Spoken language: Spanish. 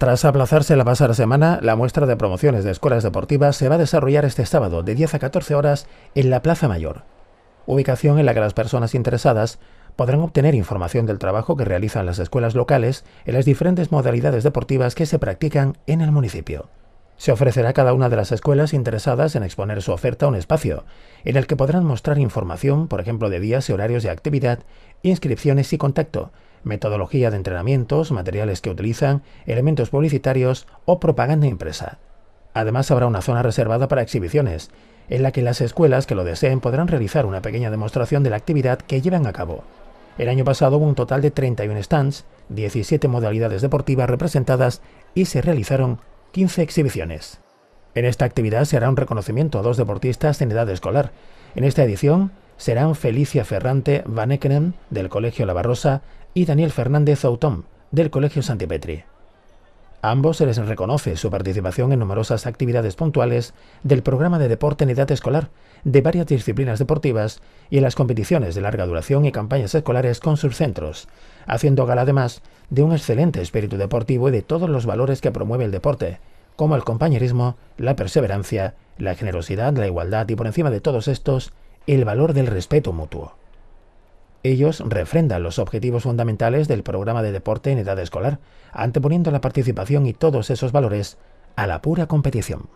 Tras aplazarse la pasada semana, la muestra de promociones de escuelas deportivas se va a desarrollar este sábado de 10 a 14 horas en la Plaza Mayor, ubicación en la que las personas interesadas podrán obtener información del trabajo que realizan las escuelas locales en las diferentes modalidades deportivas que se practican en el municipio. Se ofrecerá a cada una de las escuelas interesadas en exponer su oferta un espacio, en el que podrán mostrar información, por ejemplo, de días y horarios de actividad, inscripciones y contacto, metodología de entrenamientos, materiales que utilizan, elementos publicitarios o propaganda impresa. Además habrá una zona reservada para exhibiciones, en la que las escuelas que lo deseen podrán realizar una pequeña demostración de la actividad que llevan a cabo. El año pasado hubo un total de 31 stands, 17 modalidades deportivas representadas y se realizaron 15 exhibiciones. En esta actividad se hará un reconocimiento a dos deportistas en edad escolar. En esta edición serán Felicia Ferrante Van Eckenen, del Colegio Barrosa... y Daniel Fernández Autón, del Colegio Santipetri. ambos se les reconoce su participación en numerosas actividades puntuales del programa de deporte en edad escolar, de varias disciplinas deportivas y en las competiciones de larga duración y campañas escolares con sus centros, haciendo gala además de un excelente espíritu deportivo y de todos los valores que promueve el deporte, como el compañerismo, la perseverancia, la generosidad, la igualdad y por encima de todos estos, el valor del respeto mutuo. Ellos refrendan los objetivos fundamentales del programa de deporte en edad escolar, anteponiendo la participación y todos esos valores a la pura competición.